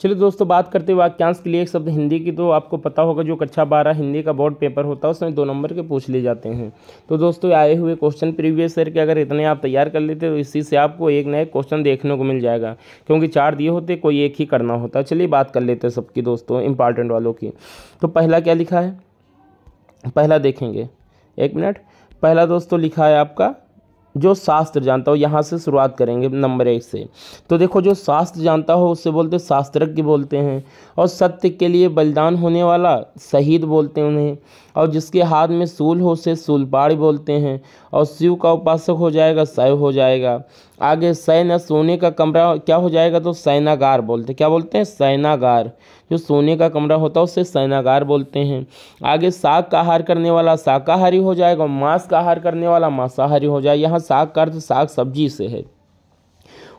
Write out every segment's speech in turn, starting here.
चलिए दोस्तों बात करते हैं वाक्यांश के लिए एक शब्द हिंदी की तो आपको पता होगा जो कक्षा बारह हिंदी का बोर्ड पेपर होता है उसमें दो नंबर के पूछ लिए जाते हैं तो दोस्तों आए हुए क्वेश्चन प्रीवियस ईयर के अगर इतने आप तैयार कर लेते तो इसी से आपको एक नए क्वेश्चन देखने को मिल जाएगा क्योंकि चार दिए होते कोई एक ही करना होता चलिए बात कर लेते हैं सबकी दोस्तों इंपॉर्टेंट वालों की तो पहला क्या लिखा है पहला देखेंगे एक मिनट पहला दोस्तों लिखा है आपका जो शास्त्र जानता हो यहाँ से शुरुआत करेंगे नंबर एक से तो देखो जो शास्त्र जानता हो उससे बोलते शास्त्रज्ञ बोलते हैं और सत्य के लिए बलिदान होने वाला शहीद बोलते हैं उन्हें और जिसके हाथ में सूल हो उसे सूलपाड़ बोलते हैं और शिव का उपासक हो जाएगा शैव हो जाएगा आगे सैन सोने का कमरा क्या हो जाएगा तो सैनागार बोलते क्या बोलते हैं सैनागार जो सोने का कमरा होता है उसे सैनागार बोलते हैं आगे साग का आहार करने वाला शाकाहारी हो जाएगा मांस का आहार करने वाला मांसाहारी हो जाएगा यहाँ साग का अर्थ साग सब्जी से है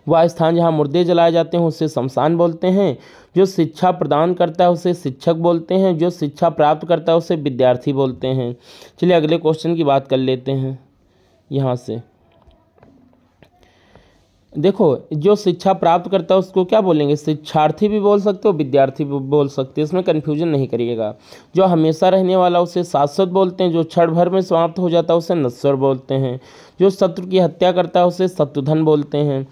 वह स्थान जहाँ मुर्दे जलाए जाते हैं उसे शमशान बोलते हैं जो शिक्षा प्रदान करता है उसे शिक्षक बोलते हैं जो शिक्षा प्राप्त करता है उसे विद्यार्थी बोलते हैं चलिए अगले क्वेश्चन की बात कर लेते हैं यहाँ से देखो जो शिक्षा प्राप्त करता है उसको क्या बोलेंगे शिक्षार्थी भी बोल सकते हो विद्यार्थी भी बोल सकते हो इसमें कन्फ्यूजन नहीं करिएगा जो हमेशा रहने वाला उसे शाश्वत बोलते हैं जो क्षण भर में समाप्त हो जाता है उसे नश्वर बोलते हैं जो शत्रु की हत्या करता है उसे शत्रुधन बोलते हैं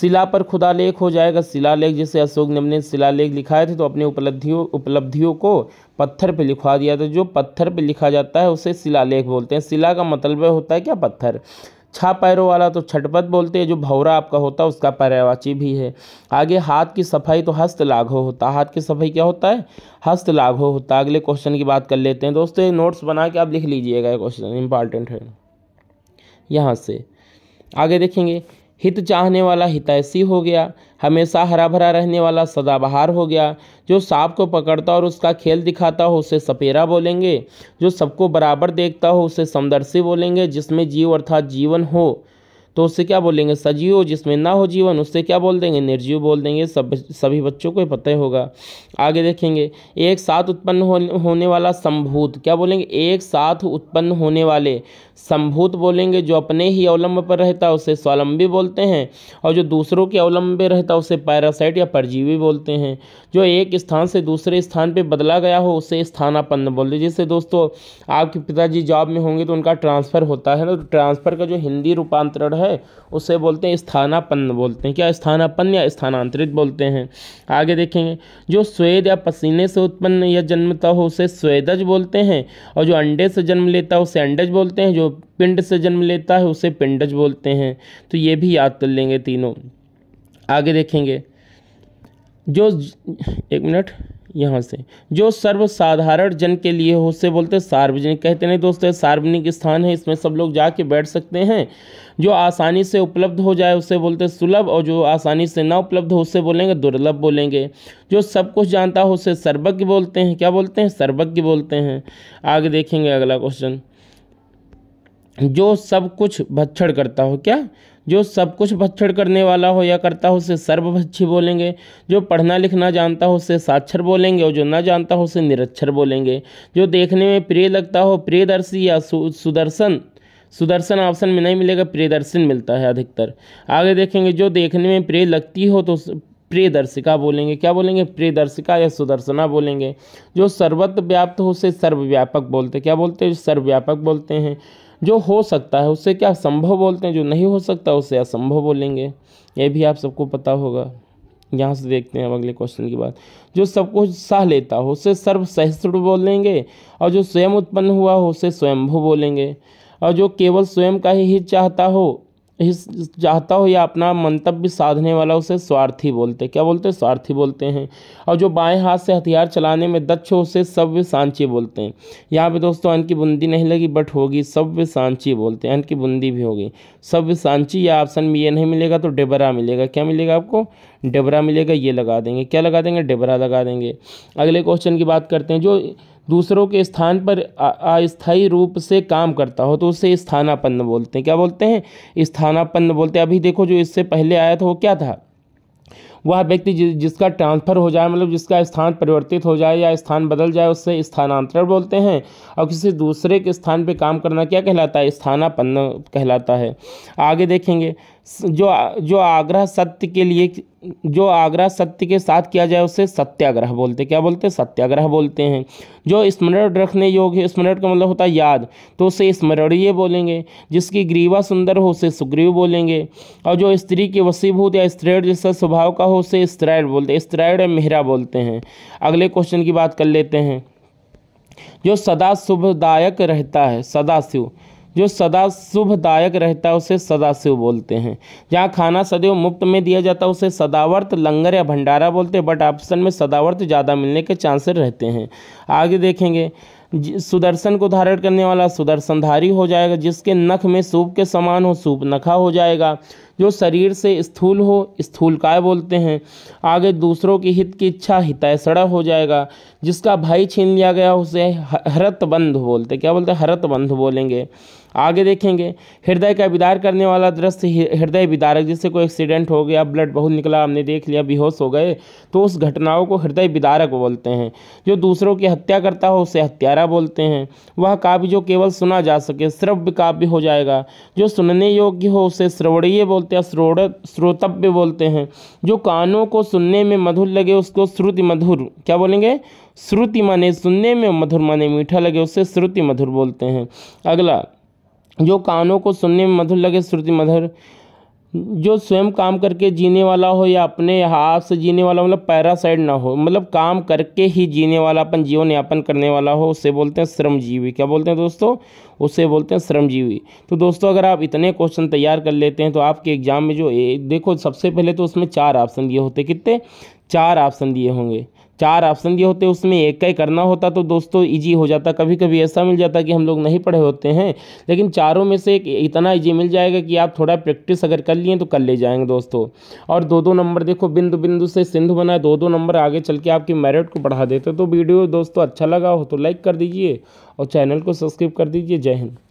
शिला पर खुदा लेख हो जाएगा लेख जैसे अशोक ने अपने लेख लिखाए थे तो अपने उपलब्धियों उपलब्धियों को पत्थर पर लिखवा दिया था जो पत्थर पर लिखा जाता है उसे लेख बोलते हैं शिला का मतलब होता है क्या पत्थर छा पैरों वाला तो छटपट बोलते हैं जो भौरा आपका होता है उसका पर्यावाची भी है आगे हाथ की सफाई तो हस्त लाघो होता है हाथ की सफाई क्या होता है हस्त लाघो होता है अगले क्वेश्चन की बात कर लेते हैं दोस्तों ये नोट्स बना के आप लिख लीजिएगा ये क्वेश्चन इंपॉर्टेंट है यहाँ से आगे देखेंगे हित चाहने वाला हितैषी हो गया हमेशा हरा भरा रहने वाला सदाबहार हो गया जो सांप को पकड़ता और उसका खेल दिखाता हो उसे सपेरा बोलेंगे जो सबको बराबर देखता हो उसे समदर्शी बोलेंगे जिसमें जीव अर्थात जीवन हो तो उससे क्या बोलेंगे सजीव जिसमें ना हो जीवन उससे क्या बोल देंगे निर्जीव बोल देंगे सब सभी बच्चों को पता ही होगा आगे देखेंगे एक साथ उत्पन्न होने वाला संभूत क्या बोलेंगे एक साथ उत्पन्न होने वाले संभूत बोलेंगे जो अपने ही अवलंब पर रहता है उसे स्वावलंबी बोलते हैं और जो दूसरों के अवलंब पर रहता है उसे पैरासाइट या परजीवी बोलते हैं जो एक स्थान से दूसरे स्थान पर बदला गया हो उसे स्थानापन्न बोलते जैसे दोस्तों आपके पिताजी जॉब में होंगे तो उनका ट्रांसफ़र होता है ना तो ट्रांसफ़र का जो हिंदी रूपांतरण है है उसे बोलते हैं स्थानापन्न बोलते हैं क्या स्थानापन्न या स्थानांतरित बोलते हैं आगे देखेंगे जो स्वेद या पसीने से उत्पन्न या जन्मता हो उसे स्वेदज बोलते हैं और जो अंडे से जन्म लेता है उसे अंडज बोलते हैं जो पिंड से जन्म लेता है उसे पिंडज बोलते हैं तो ये भी याद कर लेंगे तीनों आगे देखेंगे जो एक मिनट यहाँ से जो सर्वसाधारण जन के लिए हो उससे बोलते सार्वजनिक कहते नहीं दोस्तों सार्वजनिक स्थान है इसमें सब लोग जाके बैठ सकते हैं जो आसानी से उपलब्ध हो जाए उससे बोलते सुलभ और जो आसानी से ना उपलब्ध हो उससे बोलेंगे दुर्लभ बोलेंगे जो सब कुछ जानता हो उसे सर्वज्ञ बोलते हैं क्या बोलते हैं सर्वज्ञ बोलते हैं आगे देखेंगे अगला क्वेश्चन जो सब कुछ भक्षण करता हो क्या जो सब कुछ भक्षण करने वाला हो या करता हो उसे सर्वभक्षी बोलेंगे जो पढ़ना लिखना जानता हो उसे साक्षर बोलेंगे और जो ना जानता हो उसे निरक्षर बोलेंगे जो देखने में प्रिय लगता हो प्रियदर्शी या सु, सुदर्शन सुदर्शन ऑप्शन में नहीं मिलेगा प्रियदर्शन मिलता है अधिकतर आगे देखेंगे जो देखने में प्रिय लगती हो तो प्रियदर्शिका बोलेंगे क्या बोलेंगे प्रियदर्शिका या सुदर्शना बोलेंगे जो सर्वत्र व्याप्त हो उसे सर्वव्यापक बोलते क्या बोलते हैं सर्वव्यापक बोलते हैं जो हो सकता है उससे क्या संभव बोलते हैं जो नहीं हो सकता उससे असंभव बोलेंगे ये भी आप सबको पता होगा यहाँ से देखते हैं अब अगले क्वेश्चन की बात जो सब कुछ सह लेता हो उसे सर्व सहस्त्र बोलेंगे और जो स्वयं उत्पन्न हुआ हो उसे स्वयंभू बोलेंगे और जो केवल स्वयं का ही हित चाहता हो चाहता हो या अपना मंतव्य साधने वाला उसे स्वार्थी बोलते क्या बोलते हैं स्वार्थी बोलते हैं और जो बाएं हाथ से हथियार चलाने में दक्ष हो उसे सव्य सांची बोलते हैं यहाँ पे दोस्तों अन की बुंदी नहीं लगी बट होगी सव्य सांची बोलते हैं अन की बुंदी भी होगी सव्य सांची या ऑप्शन में ये नहीं मिलेगा तो डेबरा मिलेगा क्या मिलेगा आपको डेबरा मिलेगा ये लगा देंगे क्या लगा देंगे डेबरा लगा देंगे अगले क्वेश्चन की बात करते हैं जो दूसरों के स्थान पर अस्थायी रूप से काम करता हो तो उसे स्थानापन्न बोलते हैं क्या बोलते हैं स्थानापन्न बोलते हैं अभी देखो जो इससे पहले आया था वो क्या था वह व्यक्ति जि, जिसका ट्रांसफ़र हो जाए मतलब जिसका स्थान परिवर्तित हो जाए या स्थान बदल जाए उससे स्थानांतरण बोलते हैं और किसी दूसरे के स्थान पर काम करना क्या कहलाता है स्थानापन्न कहलाता है आगे देखेंगे जो जो आग्रह सत्य के लिए जो आग्रह सत्य के साथ किया जाए उसे सत्याग्रह बोलते क्या बोलते हैं सत्याग्रह बोलते हैं जो स्मरण रखने योग्य स्मरण का मतलब होता है याद तो उसे स्मरणीय बोलेंगे जिसकी ग्रीवा सुंदर हो उसे सुग्रीव बोलेंगे और जो स्त्री के वसीभूत या स्त्री जैसा स्वभाव का हो उसे स्त्रैड बोलते हैं स्त्रैड या मेहरा बोलते हैं अगले क्वेश्चन की बात कर लेते हैं जो सदा शुभदायक रहता है सदाशिव जो सदा शुभदायक रहता है उसे सदाशिव बोलते हैं जहाँ खाना सदैव मुफ्त में दिया जाता है उसे सदावर्त लंगर या भंडारा बोलते हैं बट ऑप्शन में सदावर्त ज़्यादा मिलने के चांसेस रहते हैं आगे देखेंगे सुदर्शन को धारण करने वाला सुदर्शनधारी हो जाएगा जिसके नख में सूप के समान हो सूप नखा हो जाएगा जो शरीर से स्थूल हो स्थूल काय बोलते हैं आगे दूसरों की हित की इच्छा सड़ा हो जाएगा जिसका भाई छीन लिया गया उसे बंध बोलते क्या बोलते हैं बंध बोलेंगे आगे देखेंगे हृदय का विदार करने वाला दृश्य हृदय विदारक जिससे कोई एक्सीडेंट हो गया ब्लड बहुत निकला हमने देख लिया बेहोश हो गए तो उस घटनाओं को हृदय विदारक बोलते हैं जो दूसरों की हत्या करता हो उसे हत्यारा बोलते हैं वह काव्य जो केवल सुना जा सके श्रव्य काव्य हो जाएगा जो सुनने योग्य हो उसे श्रवणीय बोलते बोलते हैं श्रोड़ श्रोतव्य बोलते हैं जो कानों को सुनने में मधुर लगे उसको श्रुति मधुर क्या बोलेंगे श्रुति माने सुनने में मधुर माने मीठा लगे उससे श्रुति मधुर बोलते हैं अगला जो कानों को सुनने में मधुर लगे श्रुति मधुर जो स्वयं काम करके जीने वाला हो या अपने हाथ से जीने वाला मतलब पैरासाइड ना हो मतलब काम करके ही जीने वाला अपन जीवन यापन करने वाला हो उसे बोलते हैं श्रमजीवी क्या बोलते हैं दोस्तों उसे बोलते हैं श्रमजीवी तो दोस्तों अगर आप इतने क्वेश्चन तैयार कर लेते हैं तो आपके एग्ज़ाम में जो देखो सबसे पहले तो उसमें चार ऑप्शन दिए होते कितने चार ऑप्शन दिए होंगे चार ऑप्शन दिए होते उसमें एक का ही करना होता तो दोस्तों इजी हो जाता कभी कभी ऐसा मिल जाता कि हम लोग नहीं पढ़े होते हैं लेकिन चारों में से एक इतना इजी मिल जाएगा कि आप थोड़ा प्रैक्टिस अगर कर लिए तो कर ले जाएंगे दोस्तों और दो दो नंबर देखो बिंदु बिंदु से सिंधु बना दो दो नंबर आगे चल के आपकी मेरिट को बढ़ा देते तो वीडियो दोस्तों अच्छा लगा हो तो लाइक कर दीजिए और चैनल को सब्सक्राइब कर दीजिए जय हिंद